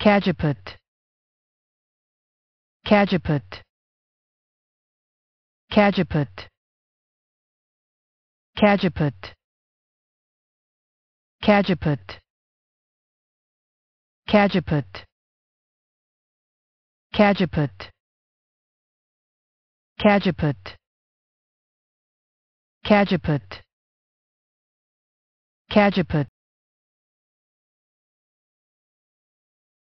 Kajaput Kajaput Kajaput Kajaput Kajaput Kajaput Kajaput Kajaput Kajaput Kajaput